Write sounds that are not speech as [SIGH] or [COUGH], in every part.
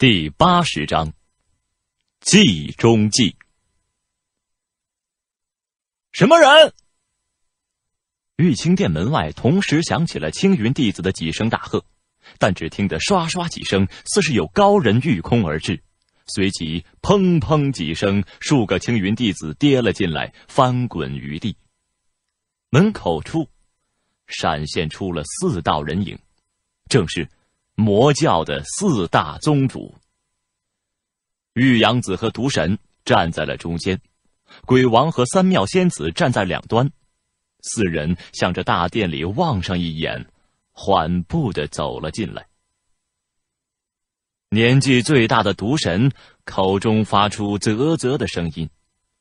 第八十章，计中计。什么人？玉清殿门外同时响起了青云弟子的几声大喝，但只听得唰唰几声，似是有高人御空而至，随即砰砰几声，数个青云弟子跌了进来，翻滚于地。门口处，闪现出了四道人影，正是。魔教的四大宗主，玉阳子和毒神站在了中间，鬼王和三妙仙子站在两端，四人向着大殿里望上一眼，缓步的走了进来。年纪最大的毒神口中发出啧啧的声音，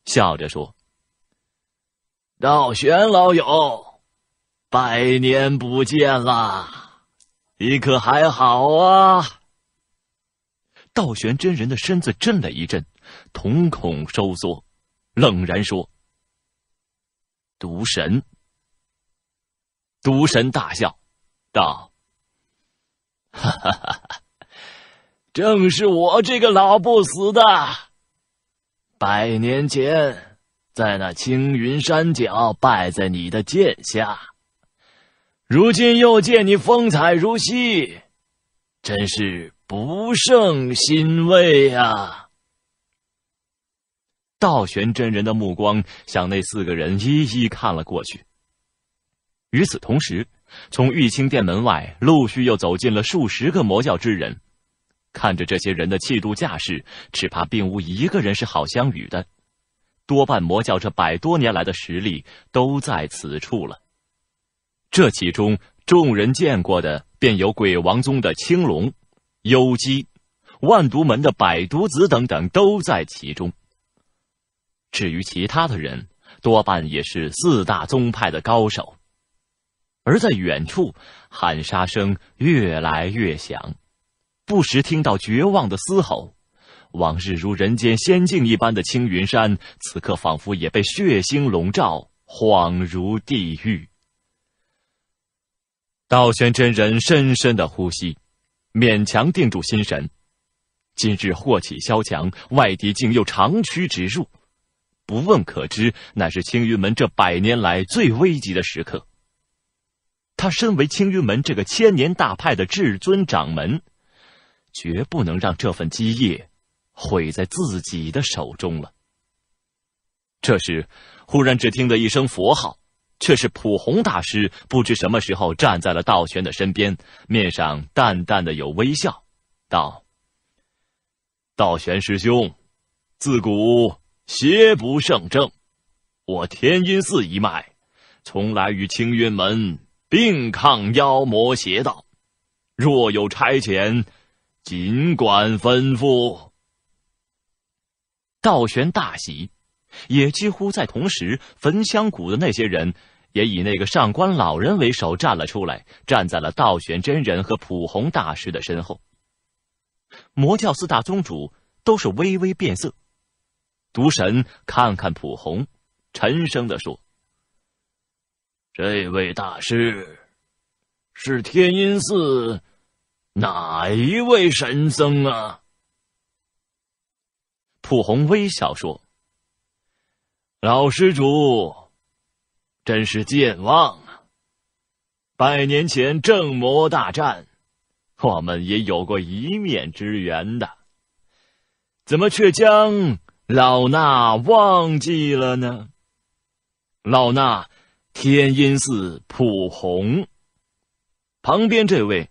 笑着说：“道玄老友，百年不见了。”你可还好啊？道玄真人的身子震了一震，瞳孔收缩，冷然说：“毒神！”毒神大笑，道：“哈 [LAUGHS] 哈正是我这个老不死的。百年前，在那青云山脚败在你的剑下。”如今又见你风采如昔，真是不胜欣慰啊！道玄真人的目光向那四个人一一看了过去。与此同时，从玉清殿门外陆续又走进了数十个魔教之人。看着这些人的气度架势，只怕并无一个人是好相与的。多半魔教这百多年来的实力都在此处了。这其中，众人见过的便有鬼王宗的青龙、幽姬、万毒门的百毒子等等，都在其中。至于其他的人，多半也是四大宗派的高手。而在远处，喊杀声越来越响，不时听到绝望的嘶吼。往日如人间仙境一般的青云山，此刻仿佛也被血腥笼罩，恍如地狱。道玄真人深深的呼吸，勉强定住心神。今日祸起萧墙，外敌竟又长驱直入，不问可知，乃是青云门这百年来最危急的时刻。他身为青云门这个千年大派的至尊掌门，绝不能让这份基业毁在自己的手中了。这时，忽然只听得一声佛号。却是普红大师不知什么时候站在了道玄的身边，面上淡淡的有微笑，道：“道玄师兄，自古邪不胜正，我天音寺一脉，从来与青云门并抗妖魔邪道，若有差遣，尽管吩咐。”道玄大喜。也几乎在同时，焚香谷的那些人也以那个上官老人为首站了出来，站在了道玄真人和普红大师的身后。魔教四大宗主都是微微变色，毒神看看普红，沉声的说：“这位大师是天音寺哪一位神僧啊？”普红微笑说。老施主，真是健忘啊！百年前正魔大战，我们也有过一面之缘的，怎么却将老衲忘记了呢？老衲天阴寺普红，旁边这位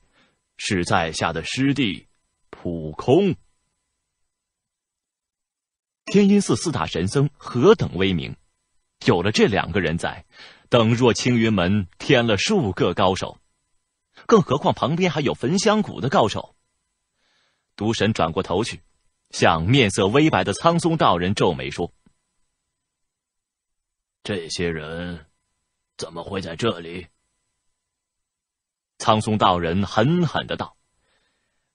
是在下的师弟普空。天音寺四大神僧何等威名？有了这两个人在，等若青云门添了数个高手，更何况旁边还有焚香谷的高手。毒神转过头去，向面色微白的苍松道人皱眉说：“这些人怎么会在这里？”苍松道人狠狠的道：“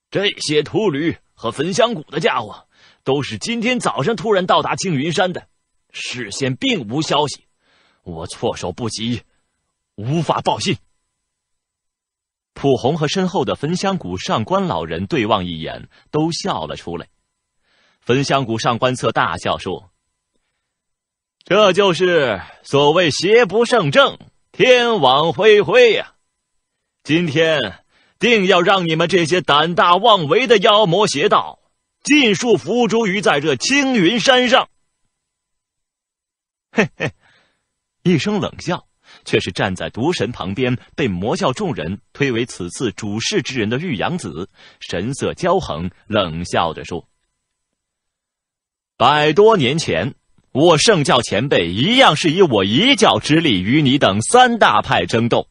这些秃驴和焚香谷的家伙。”都是今天早上突然到达青云山的，事先并无消息，我措手不及，无法报信。普红和身后的焚香谷上官老人对望一眼，都笑了出来。焚香谷上官策大笑说：“这就是所谓邪不胜正，天网恢恢呀！今天定要让你们这些胆大妄为的妖魔邪道！”尽数伏诛于在这青云山上。嘿嘿，一声冷笑，却是站在毒神旁边，被魔教众人推为此次主事之人的玉阳子，神色骄横，冷笑着说：“百多年前，我圣教前辈一样是以我一教之力与你等三大派争斗，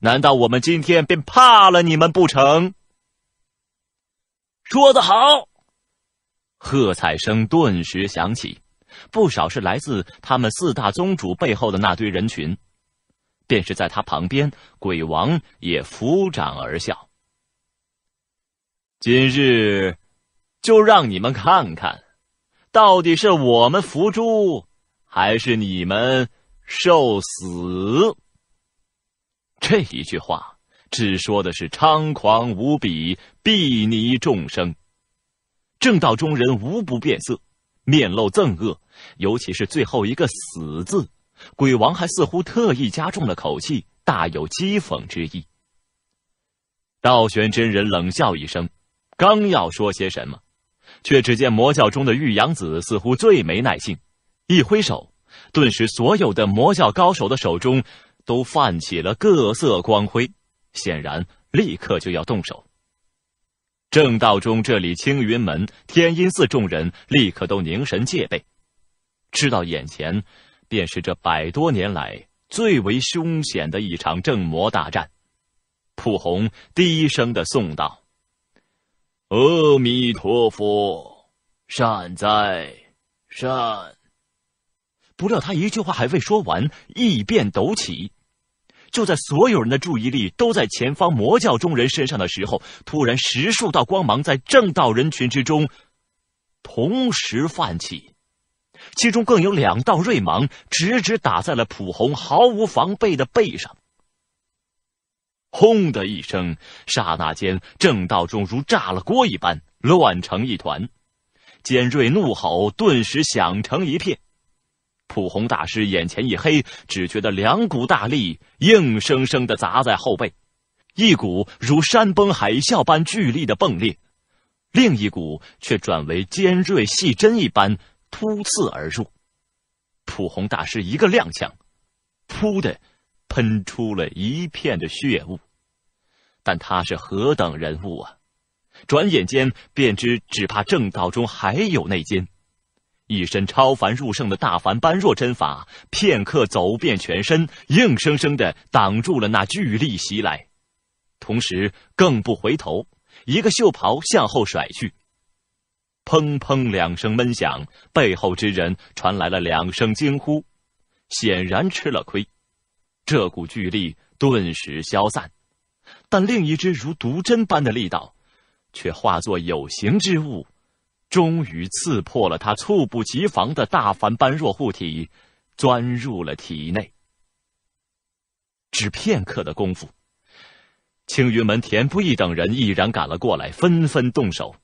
难道我们今天便怕了你们不成？”说得好。喝彩声顿时响起，不少是来自他们四大宗主背后的那堆人群。便是在他旁边，鬼王也抚掌而笑。今日，就让你们看看，到底是我们伏诛，还是你们受死。这一句话，只说的是猖狂无比，睥睨众生。正道中人无不变色，面露憎恶。尤其是最后一个“死”字，鬼王还似乎特意加重了口气，大有讥讽之意。道玄真人冷笑一声，刚要说些什么，却只见魔教中的玉阳子似乎最没耐性，一挥手，顿时所有的魔教高手的手中都泛起了各色光辉，显然立刻就要动手。正道中，这里青云门、天音寺众人立刻都凝神戒备，知道眼前便是这百多年来最为凶险的一场正魔大战。普红低声的诵道：“阿弥陀佛，善哉，善。”不料他一句话还未说完，异变陡起。就在所有人的注意力都在前方魔教中人身上的时候，突然十数道光芒在正道人群之中同时泛起，其中更有两道锐芒直直打在了普红毫无防备的背上。轰的一声，刹那间正道中如炸了锅一般，乱成一团，尖锐怒吼顿时响成一片。普红大师眼前一黑，只觉得两股大力硬生生的砸在后背，一股如山崩海啸般巨力的迸裂，另一股却转为尖锐细针一般突刺而入。普红大师一个踉跄，噗的喷出了一片的血雾。但他是何等人物啊！转眼间便知，只怕正道中还有内奸。一身超凡入圣的大凡般若针法，片刻走遍全身，硬生生的挡住了那巨力袭来，同时更不回头，一个袖袍向后甩去，砰砰两声闷响，背后之人传来了两声惊呼，显然吃了亏。这股巨力顿时消散，但另一只如毒针般的力道，却化作有形之物。终于刺破了他猝不及防的大凡般若护体，钻入了体内。只片刻的功夫，青云门田不易等人已然赶了过来，纷纷动手。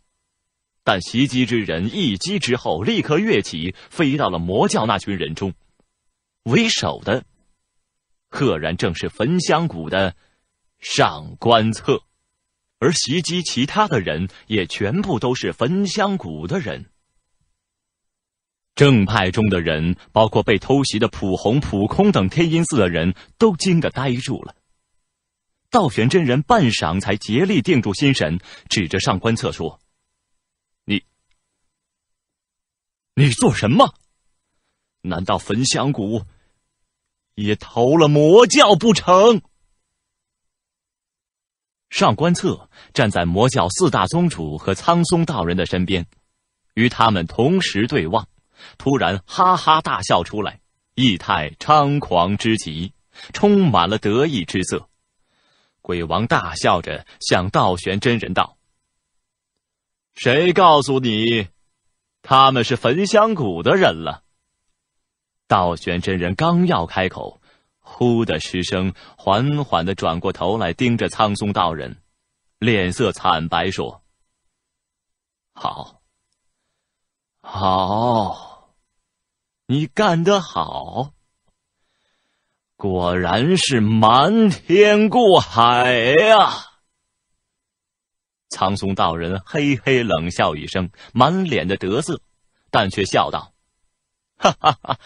但袭击之人一击之后，立刻跃起，飞到了魔教那群人中。为首的，赫然正是焚香谷的上官策。而袭击其他的人，也全部都是焚香谷的人。正派中的人，包括被偷袭的普红、普空等天音寺的人，都惊得呆住了。道玄真人半晌才竭力定住心神，指着上官策说：“你，你做什么？难道焚香谷也投了魔教不成？”上官策站在魔教四大宗主和苍松道人的身边，与他们同时对望，突然哈哈大笑出来，意态猖狂之极，充满了得意之色。鬼王大笑着向道玄真人道：“谁告诉你他们是焚香谷的人了？”道玄真人刚要开口。呼的失声，缓缓的转过头来，盯着苍松道人，脸色惨白，说：“好，好，你干得好，果然是瞒天过海呀！”苍松道人嘿嘿冷笑一声，满脸的得瑟，但却笑道：“哈哈哈。”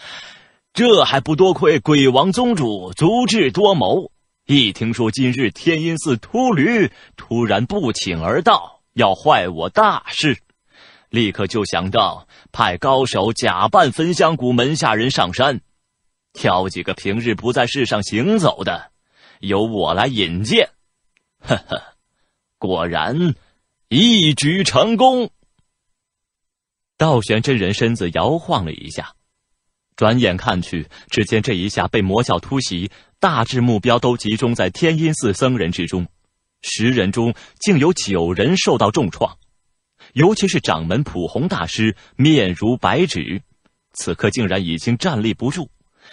这还不多亏鬼王宗主足智多谋，一听说今日天音寺秃驴突然不请而到，要坏我大事，立刻就想到派高手假扮焚香谷门下人上山，挑几个平日不在世上行走的，由我来引荐。呵呵，果然一举成功。道玄真人身子摇晃了一下。转眼看去，只见这一下被魔教突袭，大致目标都集中在天音寺僧人之中。十人中竟有九人受到重创，尤其是掌门普红大师，面如白纸，此刻竟然已经站立不住，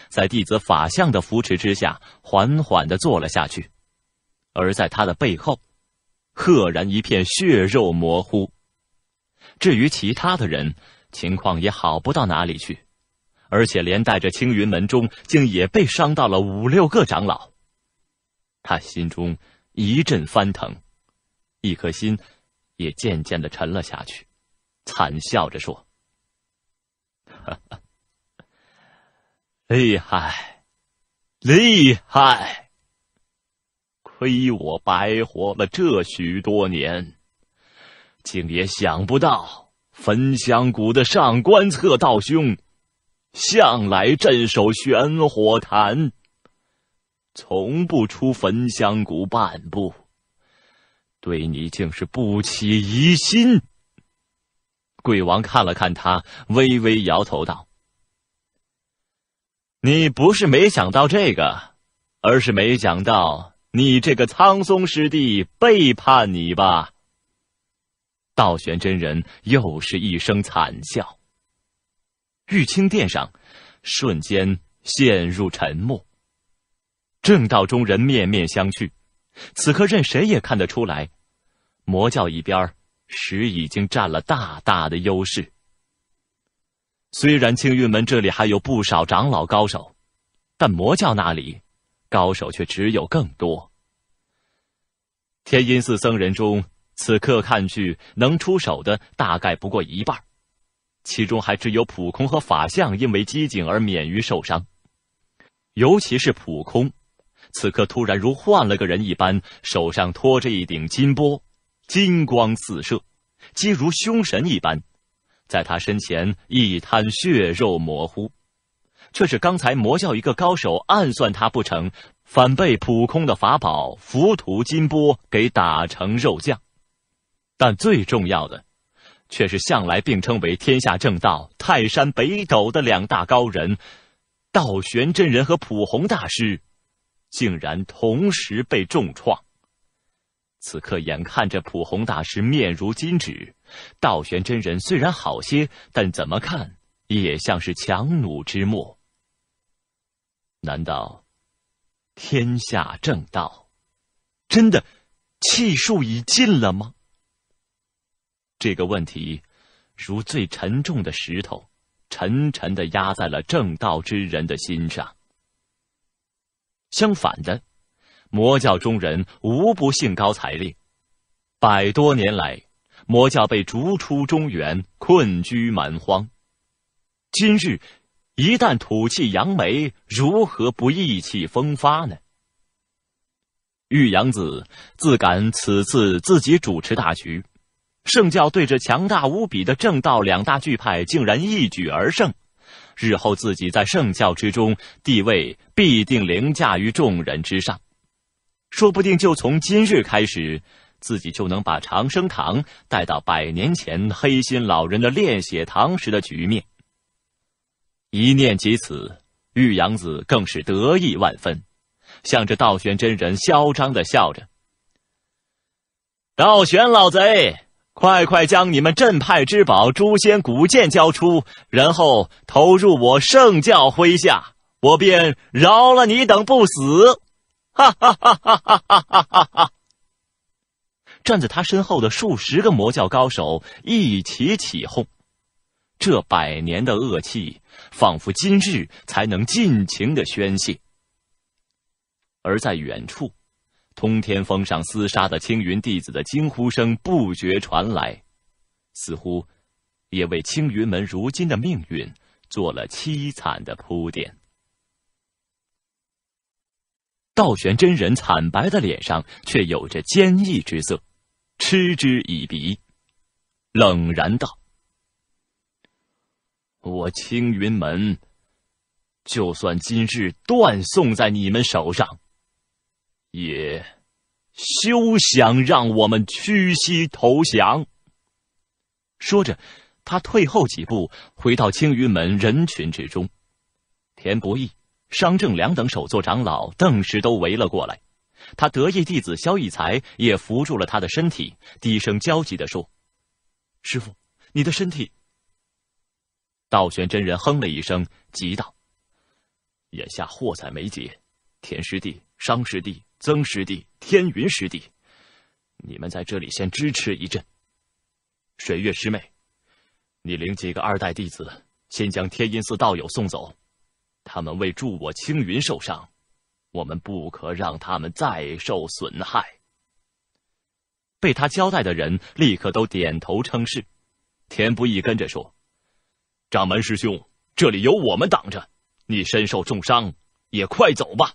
在弟子法相的扶持之下，缓缓地坐了下去。而在他的背后，赫然一片血肉模糊。至于其他的人，情况也好不到哪里去。而且连带着青云门中竟也被伤到了五六个长老，他心中一阵翻腾，一颗心也渐渐的沉了下去，惨笑着说：“ [LAUGHS] 厉害，厉害！亏我白活了这许多年，竟也想不到焚香谷的上官策道兄。”向来镇守玄火坛，从不出焚香谷半步，对你竟是不起疑心。鬼王看了看他，微微摇头道：“你不是没想到这个，而是没想到你这个苍松师弟背叛你吧？”道玄真人又是一声惨笑。玉清殿上，瞬间陷入沉默。正道中人面面相觑，此刻任谁也看得出来，魔教一边儿已经占了大大的优势。虽然青云门这里还有不少长老高手，但魔教那里，高手却只有更多。天音寺僧人中，此刻看去，能出手的大概不过一半。其中还只有普空和法相因为机警而免于受伤，尤其是普空，此刻突然如换了个人一般，手上托着一顶金钵，金光四射，即如凶神一般，在他身前一滩血肉模糊，却是刚才魔教一个高手暗算他不成，反被普空的法宝浮屠金钵给打成肉酱。但最重要的。却是向来并称为天下正道泰山北斗的两大高人，道玄真人和普红大师，竟然同时被重创。此刻眼看着普红大师面如金纸，道玄真人虽然好些，但怎么看也像是强弩之末。难道天下正道真的气数已尽了吗？这个问题，如最沉重的石头，沉沉的压在了正道之人的心上。相反的，魔教中人无不兴高采烈。百多年来，魔教被逐出中原，困居蛮荒，今日一旦吐气扬眉，如何不意气风发呢？玉阳子自感此次自己主持大局。圣教对着强大无比的正道两大巨派，竟然一举而胜，日后自己在圣教之中地位必定凌驾于众人之上，说不定就从今日开始，自己就能把长生堂带到百年前黑心老人的炼血堂时的局面。一念及此，玉阳子更是得意万分，向着道玄真人嚣张的笑着：“道玄老贼！”快快将你们镇派之宝诛仙古剑交出，然后投入我圣教麾下，我便饶了你等不死。哈哈哈哈哈哈哈哈！站在他身后的数十个魔教高手一起起哄，这百年的恶气仿佛今日才能尽情的宣泄。而在远处。通天峰上厮杀的青云弟子的惊呼声不绝传来，似乎也为青云门如今的命运做了凄惨的铺垫。道玄真人惨白的脸上却有着坚毅之色，嗤之以鼻，冷然道：“我青云门，就算今日断送在你们手上。”也，休想让我们屈膝投降。说着，他退后几步，回到青云门人群之中。田不易、商正良等首座长老顿时都围了过来。他得意弟子萧逸才也扶住了他的身体，低声焦急的说：“师傅，你的身体。”道玄真人哼了一声，急道：“眼下祸在眉睫，田师弟、商师弟。”曾师弟、天云师弟，你们在这里先支持一阵。水月师妹，你领几个二代弟子，先将天音寺道友送走。他们为助我青云受伤，我们不可让他们再受损害。被他交代的人立刻都点头称是。田不易跟着说：“掌门师兄，这里有我们挡着，你身受重伤，也快走吧，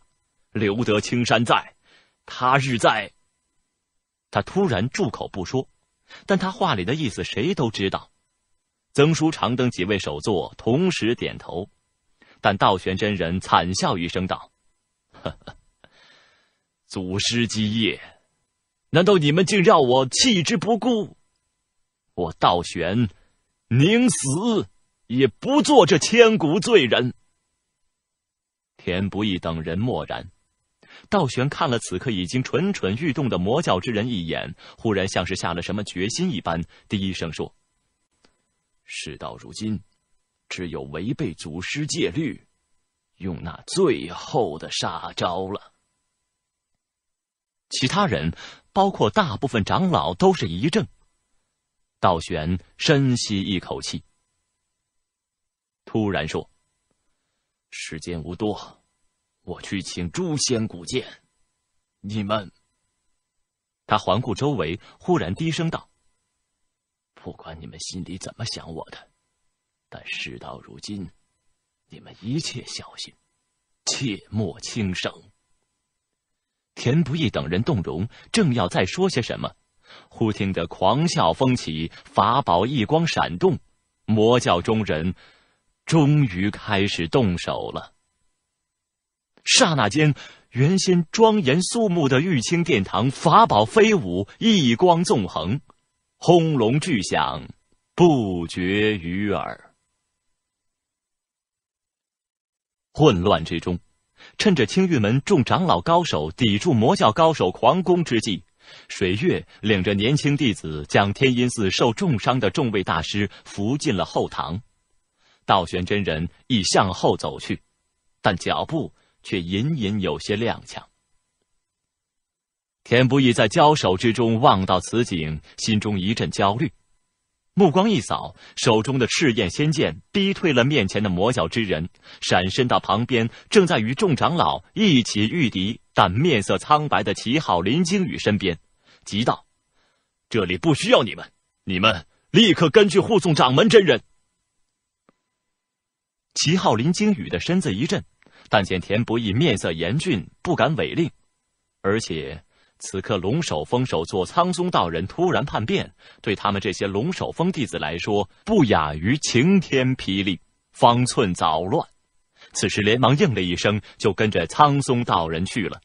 留得青山在。”他日在，他突然住口不说，但他话里的意思谁都知道。曾叔长等几位首座同时点头，但道玄真人惨笑一声道：[LAUGHS] “祖师基业，难道你们竟让我弃之不顾？我道玄宁死也不做这千古罪人。”田不易等人默然。道玄看了此刻已经蠢蠢欲动的魔教之人一眼，忽然像是下了什么决心一般，低声说：“事到如今，只有违背祖师戒律，用那最后的杀招了。”其他人，包括大部分长老，都是一怔。道玄深吸一口气，突然说：“时间无多。”我去请诛仙古剑，你们。他环顾周围，忽然低声道：“不管你们心里怎么想我的，但事到如今，你们一切小心，切莫轻生。”田不易等人动容，正要再说些什么，忽听得狂笑风起，法宝异光闪动，魔教中人终于开始动手了。刹那间，原先庄严肃穆的玉清殿堂，法宝飞舞，异光纵横，轰隆巨响，不绝于耳。混乱之中，趁着青玉门众长老高手抵住魔教高手狂攻之际，水月领着年轻弟子将天音寺受重伤的众位大师扶进了后堂。道玄真人亦向后走去，但脚步。却隐隐有些踉跄。田不易在交手之中望到此景，心中一阵焦虑，目光一扫，手中的赤焰仙剑逼退了面前的魔教之人，闪身到旁边正在与众长老一起御敌但面色苍白的齐浩、林惊羽身边，急道：“这里不需要你们，你们立刻根据护送掌门真人。”齐浩、林惊羽的身子一震。但见田不易面色严峻，不敢违令。而且此刻龙首峰首座苍松道人突然叛变，对他们这些龙首峰弟子来说，不亚于晴天霹雳，方寸早乱。此时连忙应了一声，就跟着苍松道人去了。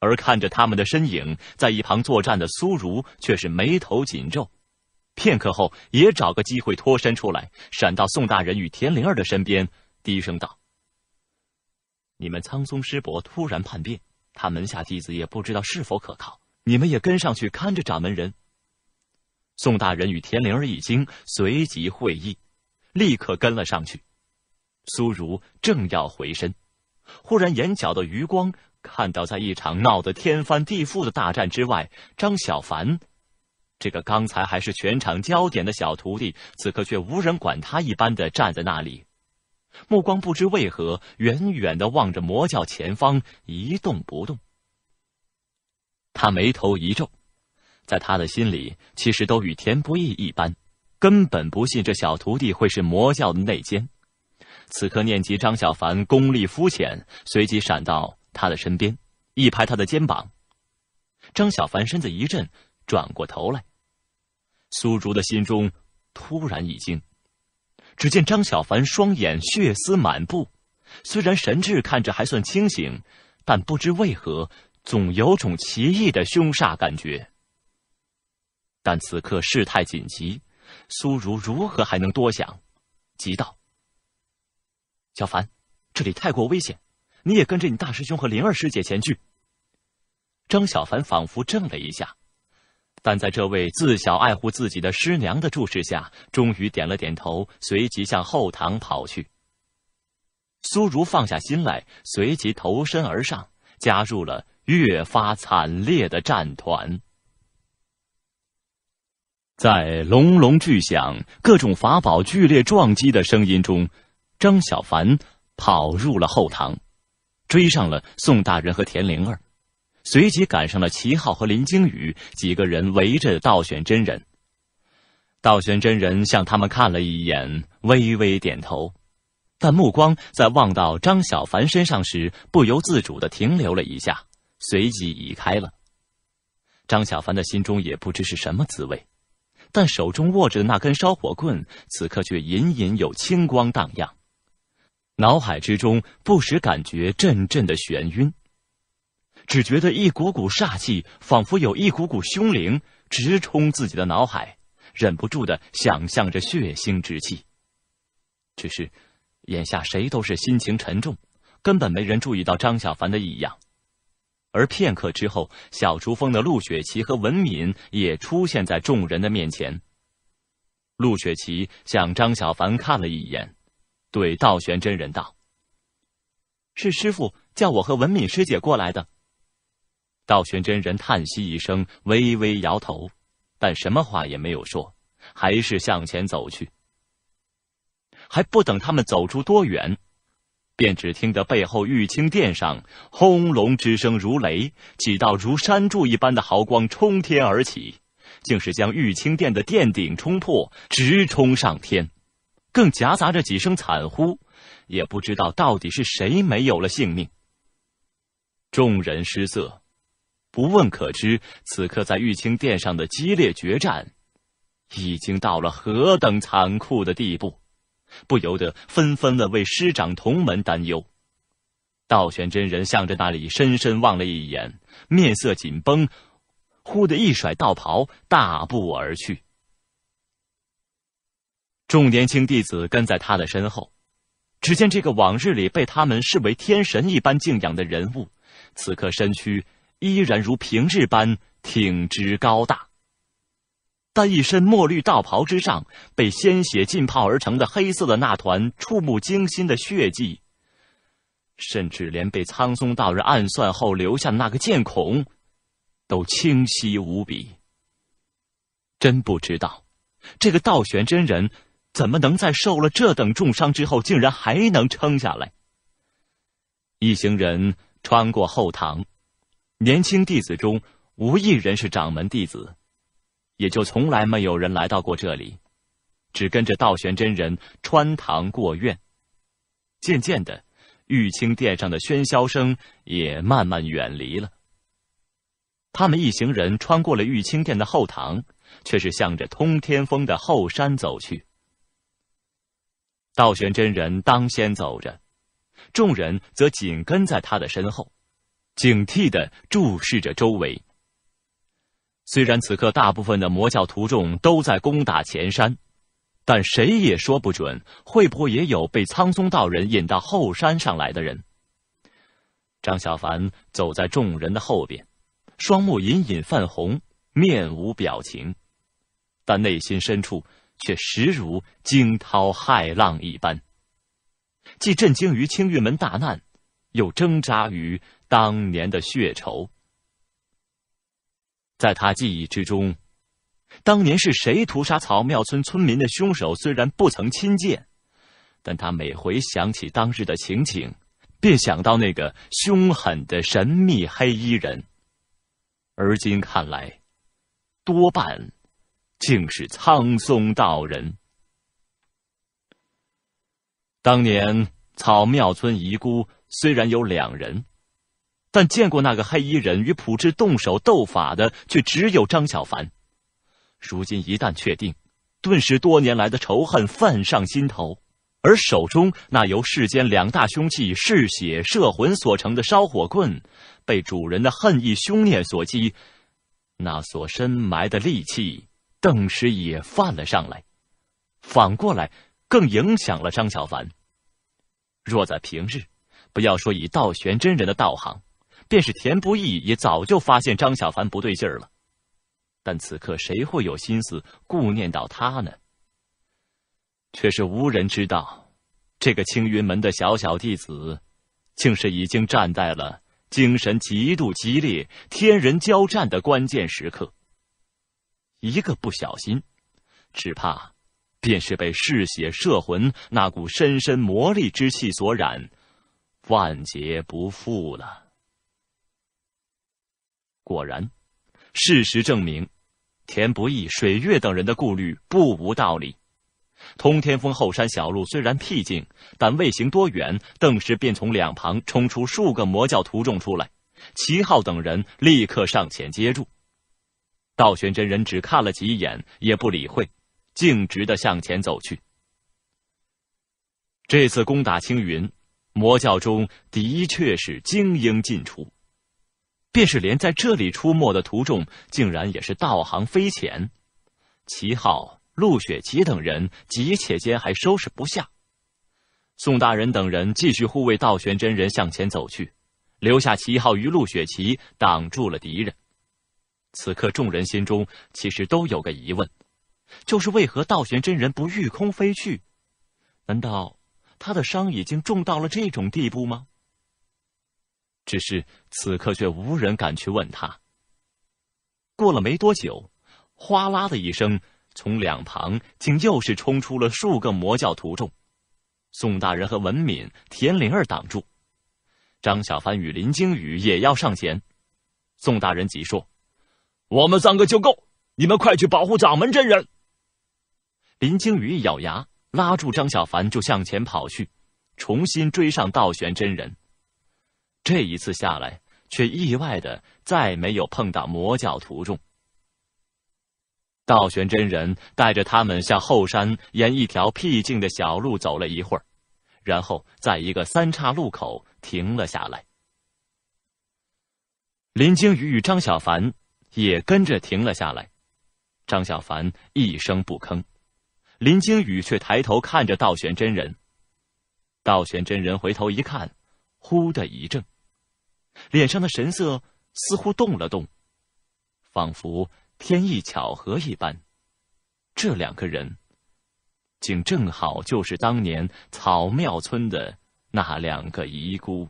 而看着他们的身影，在一旁作战的苏如却是眉头紧皱。片刻后，也找个机会脱身出来，闪到宋大人与田灵儿的身边，低声道。你们苍松师伯突然叛变，他门下弟子也不知道是否可靠。你们也跟上去看着掌门人。宋大人与田灵儿一惊，随即会意，立刻跟了上去。苏如正要回身，忽然眼角的余光看到，在一场闹得天翻地覆的大战之外，张小凡——这个刚才还是全场焦点的小徒弟，此刻却无人管他一般的站在那里。目光不知为何，远远的望着魔教前方，一动不动。他眉头一皱，在他的心里，其实都与田不易一般，根本不信这小徒弟会是魔教的内奸。此刻念及张小凡功力肤浅，随即闪到他的身边，一拍他的肩膀。张小凡身子一震，转过头来，苏竹的心中突然一惊。只见张小凡双眼血丝满布，虽然神智看着还算清醒，但不知为何，总有种奇异的凶煞感觉。但此刻事态紧急，苏如如何还能多想？急道：“小凡，这里太过危险，你也跟着你大师兄和灵儿师姐前去。”张小凡仿佛怔了一下。但在这位自小爱护自己的师娘的注视下，终于点了点头，随即向后堂跑去。苏如放下心来，随即投身而上，加入了越发惨烈的战团。在隆隆巨响、各种法宝剧烈撞击的声音中，张小凡跑入了后堂，追上了宋大人和田灵儿。随即赶上了齐浩和林惊羽几个人围着道玄真人，道玄真人向他们看了一眼，微微点头，但目光在望到张小凡身上时，不由自主的停留了一下，随即移开了。张小凡的心中也不知是什么滋味，但手中握着的那根烧火棍此刻却隐隐有青光荡漾，脑海之中不时感觉阵阵的眩晕。只觉得一股股煞气，仿佛有一股股凶灵直冲自己的脑海，忍不住的想象着血腥之气。只是，眼下谁都是心情沉重，根本没人注意到张小凡的异样。而片刻之后，小雏峰的陆雪琪和文敏也出现在众人的面前。陆雪琪向张小凡看了一眼，对道玄真人道：“是师傅叫我和文敏师姐过来的。”道玄真人叹息一声，微微摇头，但什么话也没有说，还是向前走去。还不等他们走出多远，便只听得背后玉清殿上轰隆之声如雷，几道如山柱一般的豪光冲天而起，竟是将玉清殿的殿顶冲破，直冲上天，更夹杂着几声惨呼，也不知道到底是谁没有了性命。众人失色。不问可知，此刻在玉清殿上的激烈决战，已经到了何等残酷的地步，不由得纷纷的为师长同门担忧。道玄真人向着那里深深望了一眼，面色紧绷，忽的一甩道袍，大步而去。众年轻弟子跟在他的身后，只见这个往日里被他们视为天神一般敬仰的人物，此刻身躯。依然如平日般挺直高大，但一身墨绿道袍之上被鲜血浸泡而成的黑色的那团触目惊心的血迹，甚至连被苍松道人暗算后留下的那个剑孔，都清晰无比。真不知道，这个道玄真人，怎么能在受了这等重伤之后，竟然还能撑下来？一行人穿过后堂。年轻弟子中无一人是掌门弟子，也就从来没有人来到过这里，只跟着道玄真人穿堂过院。渐渐的，玉清殿上的喧嚣声也慢慢远离了。他们一行人穿过了玉清殿的后堂，却是向着通天峰的后山走去。道玄真人当先走着，众人则紧跟在他的身后。警惕的注视着周围。虽然此刻大部分的魔教徒众都在攻打前山，但谁也说不准会不会也有被苍松道人引到后山上来的人。张小凡走在众人的后边，双目隐隐泛红，面无表情，但内心深处却实如惊涛骇浪一般，既震惊于青玉门大难，又挣扎于。当年的血仇，在他记忆之中，当年是谁屠杀草庙村村民的凶手？虽然不曾亲见，但他每回想起当日的情景，便想到那个凶狠的神秘黑衣人。而今看来，多半竟是苍松道人。当年草庙村遗孤虽然有两人。但见过那个黑衣人与朴智动手斗法的，却只有张小凡。如今一旦确定，顿时多年来的仇恨泛上心头，而手中那由世间两大凶器嗜血摄魂所成的烧火棍，被主人的恨意凶念所击，那所深埋的戾气，顿时也泛了上来。反过来，更影响了张小凡。若在平日，不要说以道玄真人的道行，便是田不易也早就发现张小凡不对劲儿了，但此刻谁会有心思顾念到他呢？却是无人知道，这个青云门的小小弟子，竟是已经站在了精神极度激烈、天人交战的关键时刻。一个不小心，只怕便是被嗜血摄魂那股深深魔力之气所染，万劫不复了。果然，事实证明，田不易、水月等人的顾虑不无道理。通天峰后山小路虽然僻静，但未行多远，邓时便从两旁冲出数个魔教徒众出来。齐浩等人立刻上前接住。道玄真人只看了几眼，也不理会，径直的向前走去。这次攻打青云，魔教中的确是精英尽出。便是连在这里出没的途中，竟然也是道行非浅。齐昊、陆雪琪等人急切间还收拾不下。宋大人等人继续护卫道玄真人向前走去，留下齐昊与陆雪琪挡住了敌人。此刻众人心中其实都有个疑问，就是为何道玄真人不御空飞去？难道他的伤已经重到了这种地步吗？只是此刻却无人敢去问他。过了没多久，哗啦的一声，从两旁竟又是冲出了数个魔教徒众。宋大人和文敏、田灵儿挡住，张小凡与林惊羽也要上前。宋大人急说：“我们三个就够，你们快去保护掌门真人。”林惊羽一咬牙，拉住张小凡就向前跑去，重新追上道玄真人。这一次下来，却意外的再没有碰到魔教徒众。道玄真人带着他们向后山，沿一条僻静的小路走了一会儿，然后在一个三岔路口停了下来。林惊羽与张小凡也跟着停了下来。张小凡一声不吭，林惊羽却抬头看着道玄真人。道玄真人回头一看，忽的一怔。脸上的神色似乎动了动，仿佛天意巧合一般，这两个人竟正好就是当年草庙村的那两个遗孤。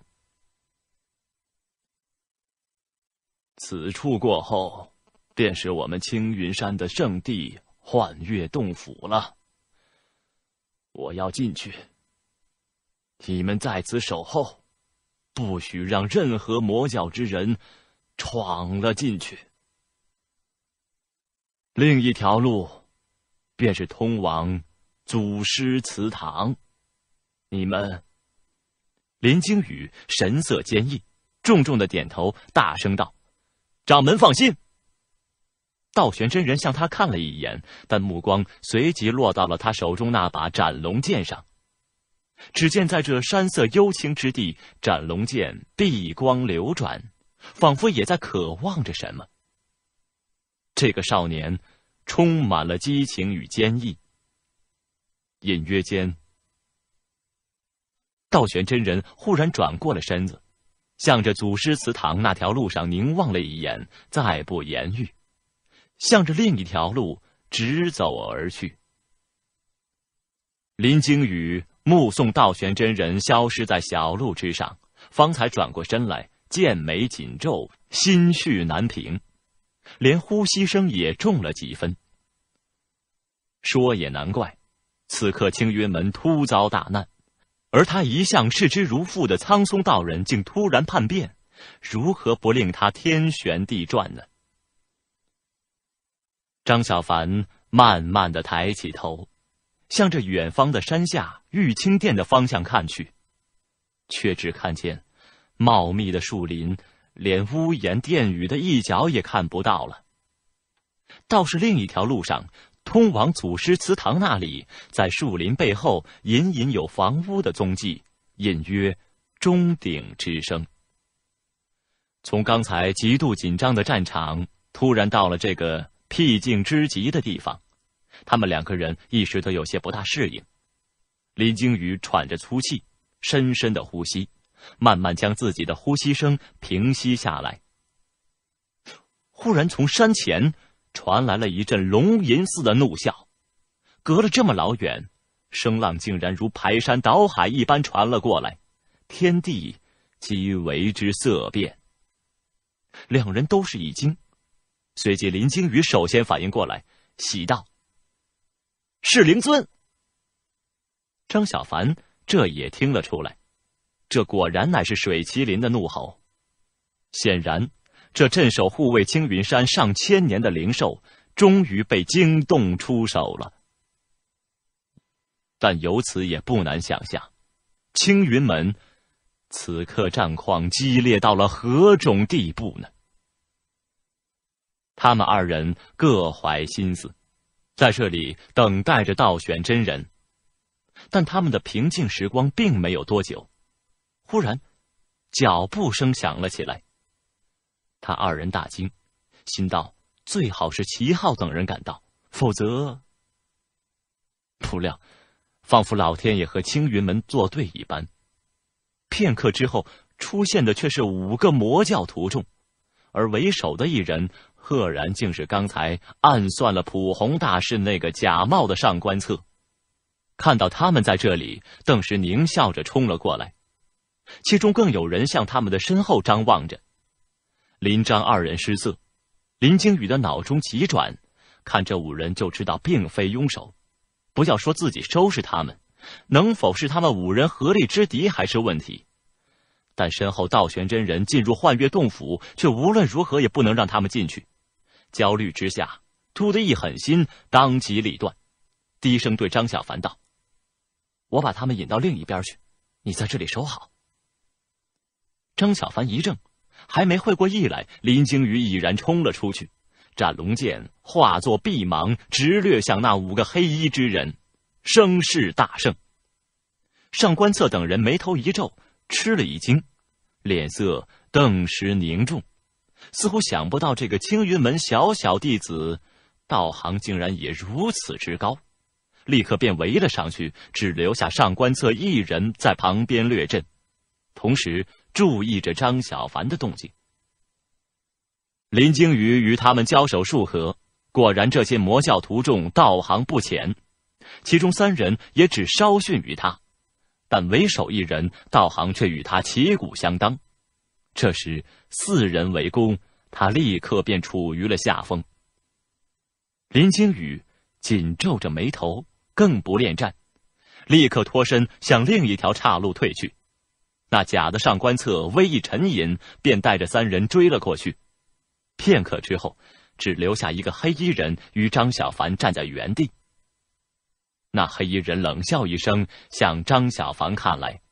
此处过后，便是我们青云山的圣地幻月洞府了。我要进去，你们在此守候。不许让任何魔教之人闯了进去。另一条路，便是通往祖师祠堂。你们，林惊羽神色坚毅，重重的点头，大声道：“掌门放心。”道玄真人向他看了一眼，但目光随即落到了他手中那把斩龙剑上。只见在这山色幽青之地，斩龙剑碧光流转，仿佛也在渴望着什么。这个少年，充满了激情与坚毅。隐约间，道玄真人忽然转过了身子，向着祖师祠堂那条路上凝望了一眼，再不言语，向着另一条路直走而去。林惊羽。目送道玄真人消失在小路之上，方才转过身来，剑眉紧皱，心绪难平，连呼吸声也重了几分。说也难怪，此刻青云门突遭大难，而他一向视之如父的苍松道人竟突然叛变，如何不令他天旋地转呢？张小凡慢慢的抬起头。向着远方的山下玉清殿的方向看去，却只看见茂密的树林，连屋檐殿宇的一角也看不到了。倒是另一条路上通往祖师祠堂那里，在树林背后隐隐有房屋的踪迹，隐约钟鼎之声。从刚才极度紧张的战场，突然到了这个僻静之极的地方。他们两个人一时都有些不大适应。林惊羽喘着粗气，深深的呼吸，慢慢将自己的呼吸声平息下来。忽然，从山前传来了一阵龙吟似的怒啸，隔了这么老远，声浪竟然如排山倒海一般传了过来，天地极为之色变。两人都是一惊，随即林惊羽首先反应过来，喜道。是灵尊。张小凡这也听了出来，这果然乃是水麒麟的怒吼。显然，这镇守护卫青云山上千年的灵兽，终于被惊动出手了。但由此也不难想象，青云门此刻战况激烈到了何种地步呢？他们二人各怀心思。在这里等待着道玄真人，但他们的平静时光并没有多久。忽然，脚步声响了起来。他二人大惊，心道：“最好是齐浩等人赶到，否则……”不料，仿佛老天爷和青云门作对一般，片刻之后出现的却是五个魔教徒众，而为首的一人。赫然竟是刚才暗算了普红大师那个假冒的上官策，看到他们在这里，顿时狞笑着冲了过来。其中更有人向他们的身后张望着。林张二人失色，林惊羽的脑中急转，看这五人就知道并非庸手。不要说自己收拾他们，能否是他们五人合力之敌还是问题。但身后道玄真人进入幻月洞府，却无论如何也不能让他们进去。焦虑之下，突的一狠心，当机立断，低声对张小凡道：“我把他们引到另一边去，你在这里守好。”张小凡一怔，还没会过意来，林惊羽已然冲了出去，斩龙剑化作臂芒，直掠向那五个黑衣之人，声势大盛。上官策等人眉头一皱，吃了一惊，脸色顿时凝重。似乎想不到这个青云门小小弟子，道行竟然也如此之高，立刻便围了上去，只留下上官策一人在旁边掠阵，同时注意着张小凡的动静。林惊羽与他们交手数合，果然这些魔教徒众道行不浅，其中三人也只稍逊于他，但为首一人道行却与他旗鼓相当。这时四人围攻他，立刻便处于了下风。林惊羽紧皱着眉头，更不恋战，立刻脱身向另一条岔路退去。那假的上官策微一沉吟，便带着三人追了过去。片刻之后，只留下一个黑衣人与张小凡站在原地。那黑衣人冷笑一声，向张小凡看来。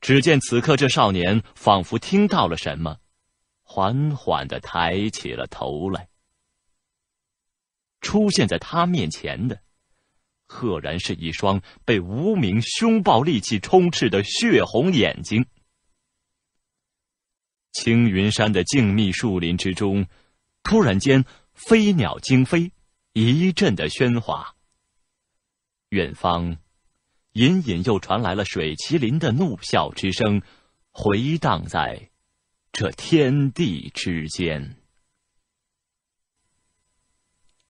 只见此刻这少年仿佛听到了什么，缓缓的抬起了头来。出现在他面前的，赫然是一双被无名凶暴戾气充斥的血红眼睛。青云山的静谧树林之中，突然间飞鸟惊飞，一阵的喧哗。远方。隐隐又传来了水麒麟的怒啸之声，回荡在这天地之间。